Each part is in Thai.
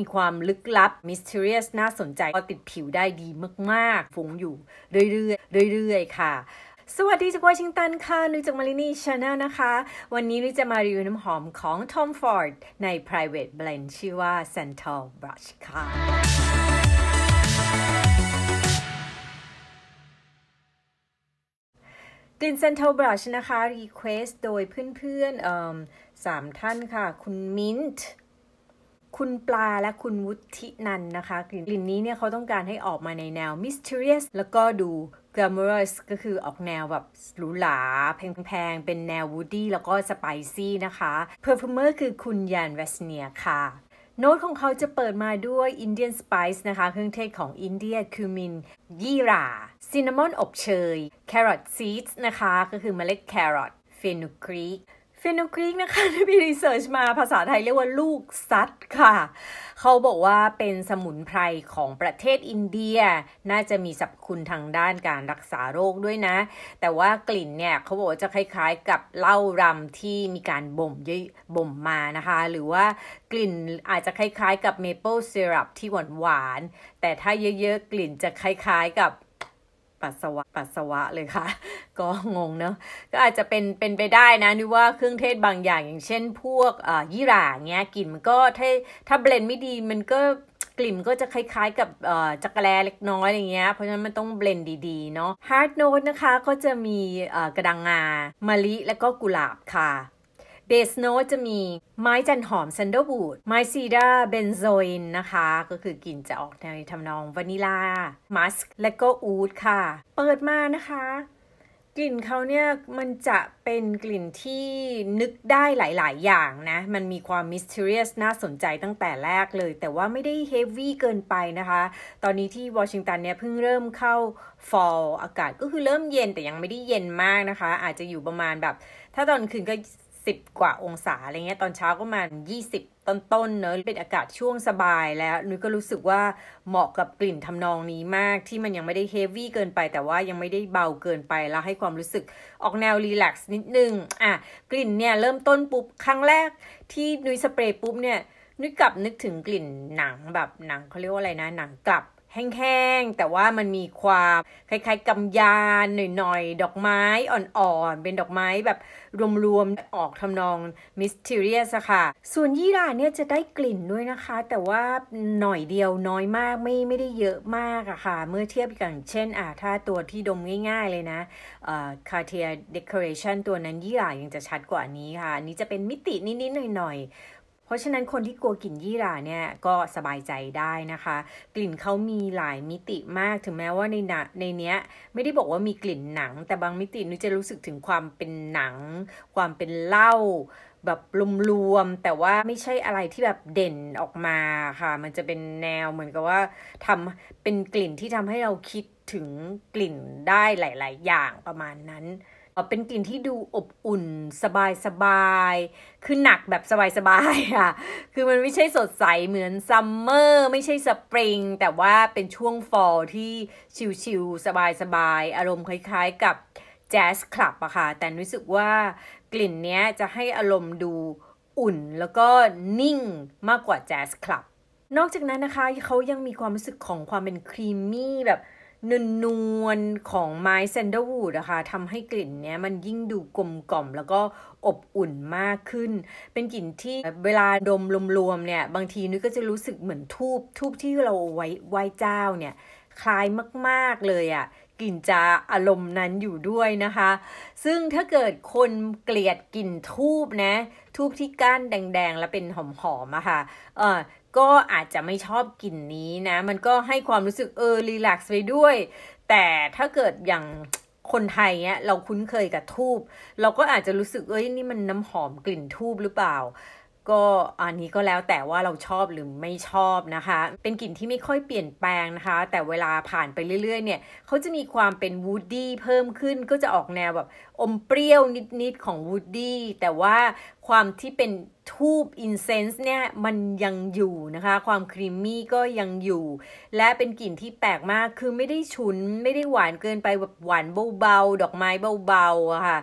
มีความลึกลับมิสเท r i o u น่าสนใจก็ติดผิวได้ดีมากๆฟุ้งอยู่เรื่อยๆเรื่อยๆ ค่ะ สวัสดีจากวอชิงตันค่ะนุยจากมารินีชาแนลนะคะ วันนี้นุยจะมารีวิวน้ำหอมของ Tom Ford ใน private blend ชื่อว่า c e n t a l Brush ค่ะกลิ่นเซ n t a l Brush นะคะรีเควสโดยเพื่อนๆสามท่านค่ะ คุณมิ้นท์คุณปลาและคุณวุฒินันนะคะ กลิ่นนี้เนี่ยเขาต้องการให้ออกมาในแนว mysterious แล้วก็ดู glamorous ก็คือออกแนวแบบหรูหราแพงๆ เป็นแนว woody แล้วก็ spicy นะคะ perfumer คือคุณยานเวสเนียค่ะ โน้ตของเขาจะเปิดมาด้วย Indian Spice นะคะ เครื่องเทศของอินเดียคือมินยี่ราซินนามอนอบเชย Carrot Seeds นะคะ ก็คือเมล็ดแครอทเฟนุกรีกฟนโนกริกนะคะที่พี่รีเสิร์ชมาภาษาไทยเรียกว่าลูกซัด ค่ะ เขาบอกว่าเป็นสมุนไพร ของประเทศอินเดียน่าจะมีสรรพคุณทางด้านการรักษาโรคด้วยนะ แต่ว่ากลิ่น เนี่ย เขาบอก ว่า จะคล้าย ๆ กับเหล้ารำที่มีการบ่มยบ่ม มานะคะ หรือว่ากลิ่นอาจจะคล้ายๆกับเมเปิลซีรัปที่หวานๆแต่ถ้าเยอะๆกลิ่นจะคล้าย ๆกับปัสสาวะ ปัสสาวะ เลยค่ะ ก็งงเนาะก็อาจจะเป็นเป็นไปได้นะนึกว่าเครื่องเทศบางอย่าง อย่างเช่น พวกอ่ายี่หร่าเงี้ยกลิ่นมันก็ ถ้าถ้าเบลนไม่ดีมันก็กลิ่นก็จะคล้ายๆ กับจักรแลเล็กน้อยอะไรเงี้ย เพราะฉะนั้นมันต้องเบลนดีๆ เนาะ ฮาร์ดโนดนะคะก็จะมีกระดังงา มะลิและก็กุหลาบค่ะเบสโนตจะมีไม้จันหอมซันเดอร์บูดไม้ซีดาเบนโซอินนะคะ ก็คือกลิ่นจะออกในทำนอง วานิลา มัสและก็อูดค่ะ เปิดมานะคะ กลิ่นเขาเนี่ยมันจะเป็นกลิ่นที่นึกได้หลายๆ อย่างนะ มันมีความมิสเทเรียสน่าสนใจตั้งแต่แรกเลย แต่ว่าไม่ได้เฮฟวี่เกินไปนะคะ ตอนนี้ที่วอชิงตันเนี่ยเพิ่งเริ่มเข้าฟอลอากาศก็คือเริ่มเย็นแต่ยังไม่ได้เย็นมากนะคะ อาจจะอยู่ประมาณแบบ ถ้าตอนคืนก็10 กว่าองศาอะไรเงี้ยตอนเช้าก็ม่ส20 ต้นๆเนอะเป็นอากาศช่วงสบายแล้วนุ้ยก็รู้สึกว่าเหมาะกับกลิ่นทำนองนี้มากที่มันยังไม่ได้เฮฟวี่เกินไป แต่ว่ายังไม่ได้เบาเกินไปแล้วให้ความรู้สึกออกแนวรีแลกซ์นิดนึงอ่ะกลิ่นเนี่ยเริ่มต้นปุ๊บ ครั้งแรกที่นุ้ยสเปรย์ปุ๊บเนี่ยนุ้ยกลับนึกถึงกลิ่นหนังแบบหนังเขาเรียกว่าอะไรนะ หนังกลับแห้งๆ แต่ว่ามันมีความคล้าย ๆกำยานหน่อยๆ ดอกไม้อ่อนๆ เป็นดอกไม้แบบรวมๆ ออกทำนองมิสทิเรียสค่ะ ส่วนยี่หร่าเนี่ยจะได้กลิ่นด้วยนะคะ แต่ว่าหน่อยเดียวน้อยมากไม่ไม่ได้เยอะมากอะค่ะ เมื่อเทียบกัน เช่น อ่า ถ้าตัวที่ดมง่ายๆ เลยนะเอ่อคาเทียเดคอเรชันตัวนั้นยี่หร่ายังจะชัดกว่านี้ค่ะอันนี้จะเป็นมิตินิดๆ หน่อยๆราะฉะนั้นคนที่กลัวกลิ่นยี่หร่าเนี่ยก็สบายใจได้นะคะ กลิ่นเขามีหลายมิติมากถึงแม้ว่าในในเนี้ย ไม่ได้บอกว่ามีกลิ่นหนัง แต่บางมิตินุจะรู้สึกถึงความเป็นหนัง ความเป็นเหล้าแบบรวมๆแต่ว่าไม่ใช่อะไรที่แบบเด่นออกมาค่ะ มันจะเป็นแนวเหมือนกับว่าทำเป็นกลิ่นที่ทำให้เราคิดถึงกลิ่นได้หลาย ๆ อย่างประมาณนั้นเป็นกลิ่นที่ดูอบอุ่น สบายสบาย คือหนักแบบสบายสบายค่ะ คือมันไม่ใช่สดใส เหมือนซัมเมอร์ไม่ใช่สปริงแต่ว่าเป็นช่วงฟอลที่ชิลๆสบายๆอารมณ์คล้ายๆ กับแจ๊สคลับอะค่ะ แต่รู้สึกว่ากลิ่นเนี้ยจะให้อารมณ์ดูอุ่นแล้วก็นิ่งมากกว่าแจ๊สคลับ นอกจากนั้นนะคะเขายังมีความรู้สึกของความเป็นครีมมี่แบบนนวลของไม้เซนเดอร์วูดนะคะทำให้กลิ่นเนี้ย มันยิ่งดูกลมกล่อมแล้วก็อบอุ่นมากขึ้น เป็นกลิ่นที่เวลาดมรวมๆเนี่ย บางทีนุ้ยก็จะรู้สึกเหมือนทูบทูบที่เราไว้ไหว้เจ้าเนี่ยคล้ายมากๆเลยอะ่ะ กลิ่นจะอารมณ์นั้นอยู่ด้วยนะคะ ซึ่งถ้าเกิดคนเกลียดกลิ่นทูบนะทูบที่ก้านแดง ๆ แล้วเป็นหอมๆอะค่ะเออก็อาจจะไม่ชอบกลิ่นนี้นะ มันก็ให้ความรู้สึกเออรีแลกซ์ไปด้วย แต่ถ้าเกิดอย่างคนไทยเนี่ยเราคุ้นเคยกับทูบ เราก็อาจจะรู้สึกเอ้ยนี่มันน้ำหอมกลิ่นทูบหรือเปล่า ก็อันนี้ก็แล้วแต่ว่าเราชอบหรือไม่ชอบนะคะ เป็นกลิ่นที่ไม่ค่อยเปลี่ยนแปลงนะคะ แต่เวลาผ่านไปเรื่อย ๆเนี่ยเขาจะมีความเป็นวูดดี้เพิ่มขึ้น ก็จะออกแนวแบบอมเปรี้ยวนิดๆของวูดดี้ แต่ว่าความที่เป็นทูบอินเซนส์เนี่ยมันยังอยู่นะคะ ความครีมมี่ก็ยังอยู่ และเป็นกลิ่นที่แปลกมากคือไม่ได้ฉุนไม่ได้หวานเกินไปแบบหวานเบาๆ ดอกไม้เบาๆอะค่ะ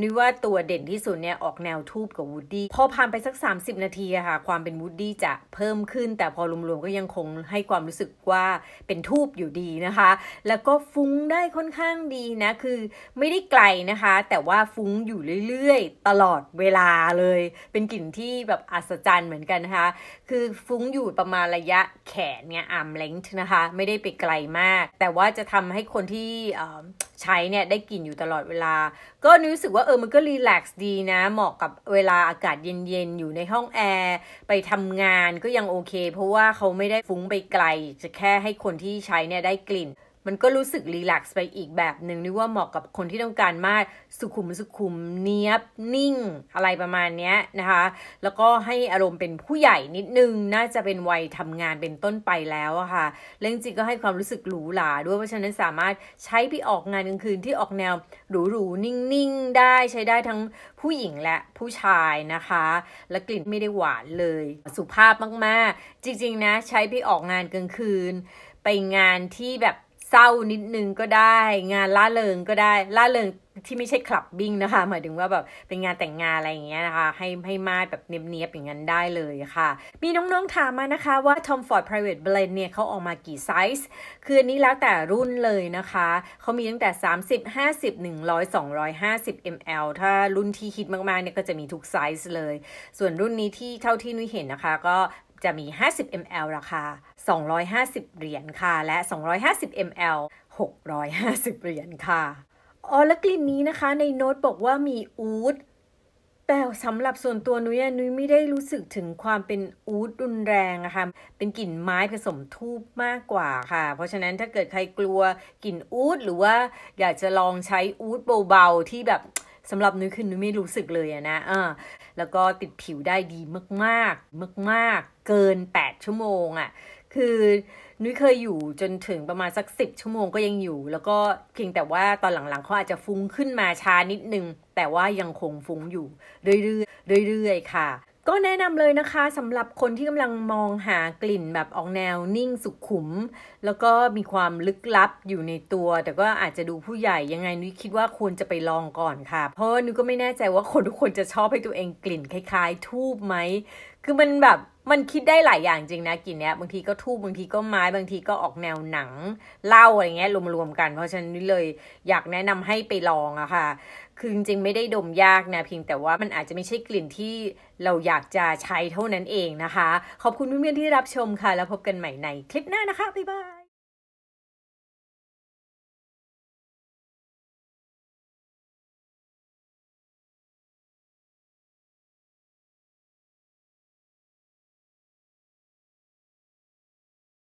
นึกว่าตัวเด่นที่สุดเนี่ยออกแนวทูบกับวูดดี้พอผ่านไปสัก 30 นาทีอะค่ะ ความเป็นวูดดี้จะเพิ่มขึ้น แต่พอรวมๆ ก็ยังคงให้ความรู้สึกว่าเป็นทูบอยู่ดีนะคะ แล้วก็ฟุ้งได้ค่อนข้างดีนะคือไม่ได้ไกลนะคะ แต่ว่าฟุ้งอยู่เรื่อย ๆ ตลอดเวลาเลยเลยเป็นกลิ่นที่แบบอัศจรรย์เหมือนกันนะคะ คือฟุ้งอยู่ประมาณระยะแขนเนี่ยอาร์มเลนท์นะคะ ไม่ได้ไปไกลมาก แต่ว่าจะทำให้คนที่ใช้เนี่ยได้กลิ่นอยู่ตลอดเวลา ก็รู้สึกว่าเออมันก็รีแลกซ์ดีนะเหมาะกับเวลาอากาศเย็นๆอยู่ในห้องแอร์ไปทำงานก็ยังโอเค เพราะว่าเขาไม่ได้ฟุ้งไปไกล จะแค่ให้คนที่ใช้เนี่ยได้กลิ่นมันก็รู้สึกรีแลกซ์ไปอีกแบบหนึ่งนี่ว่าเหมาะกับคนที่ต้องการมาก สุขุมสุขุมเนี้ยบ นิ่งอะไรประมาณเนี้ยนะคะ แล้วก็ให้อารมณ์เป็นผู้ใหญ่นิดนึงน่าจะเป็นวัยทำงานเป็นต้นไปแล้วอะค่ะเรื่องจริงก็ให้ความรู้สึกหรูหราด้วยเพราะฉะนั้นสามารถใช้พี่ออกงานกลางคืนที่ออกแนวหรูหรูนิ่งๆ ได้ใช้ได้ทั้งผู้หญิงและผู้ชายนะคะ และกลิ่นไม่ได้หวานเลยสุภาพมากๆ จริงๆนะใช้พี่ออกงานกลางคืน ไปงานที่แบบเศร้านิดนึงก็ได้งานล่าเริงก็ได้ล่าเริงที่ไม่ใช่คลับบิ้งนะคะหมายถึงว่าแบบเป็นงานแต่งงานอะไรอย่างเงี้ยนะคะให้ให้มาแบบเนียบๆอย่างนั้นได้เลยค่ะ มีน้องๆ ถามมานะคะว่า Tom Ford Private Blend เนี่ยเขาออกมากี่ไซส์คืออันนี้แล้วแต่รุ่นเลยนะคะ เขามีตั้งแต่ 30 50 100 250 ml ถ้ารุ่นที่ฮิตมากๆเนี่ยก็จะมีทุกไซส์เลย ส่วนรุ่นนี้ที่เท่าที่นุ้ยเห็นนะคะก็จะมี 50 ml ราคา 250 เหรียญค่ะ และ 250 ml 650 เหรียญค่ะอ๋อและกลิ่นนี้นะคะ ในโน้ตบอกว่ามีอูด แต่สำหรับส่วนตัวนุ้ยนุ้ยไม่ได้รู้สึกถึงความเป็นอูดรุนแรงนะคะเป็นกลิ่นไม้ผสมทูบมากกว่าค่ะ เพราะฉะนั้นถ้าเกิดใครกลัวกลิ่นอูด หรือว่าอยากจะลองใช้อูดเบา ๆ ที่แบบสำหรับนุ้ยคือนุ้ยไม่รู้สึกเลยอะนะออาแล้วก็ติดผิวได้ดีมากๆมากๆเกิน 8 ชั่วโมงอะคือ นุ้ยเคยอยู่จนถึงประมาณสักสิบชั่วโมงก็ยังอยู่ แล้วก็เพียงแต่ว่าตอนหลังๆเขาอาจจะฟุ้งขึ้นมาช้านิดนึง แต่ว่ายังคงฟุ้งอยู่ เรื่อยๆเรื่อยๆค่ะก็แนะนำเลยนะคะสำหรับคนที่กำลังมองหากลิ่นแบบออกแนวนิ่งสุขุม แล้วก็มีความลึกลับอยู่ในตัว แต่ก็อาจจะดูผู้ใหญ่ ยังไงนุ้ยคิดว่าควรจะไปลองก่อนค่ะ เพราะนุ้ยก็ไม่แน่ใจว่าคนทุกคนจะชอบให้ตัวเองกลิ่นคล้าย ๆ ทูบไหมคือมันแบบมันคิดได้หลายอย่างจริงนะกลิ่นเนี้ยบางทีก็ทูบบางทีก็ไม้บางทีก็ออกแนวหนังเล่าอะไรเงี้ยรวมๆกัน เพราะฉะนั้นเลยอยากแนะนำให้ไปลองอะค่ะ คือจริงๆไม่ได้ดมยากนะเพียงแต่ว่ามันอาจจะไม่ใช่กลิ่นที่ เราอยากจะใช้เท่านั้นเองนะคะ ขอบคุณเพื่อนๆที่รับชมค่ะ แล้วพบกันใหม่ในคลิปหน้านะคะบ๊ายบาย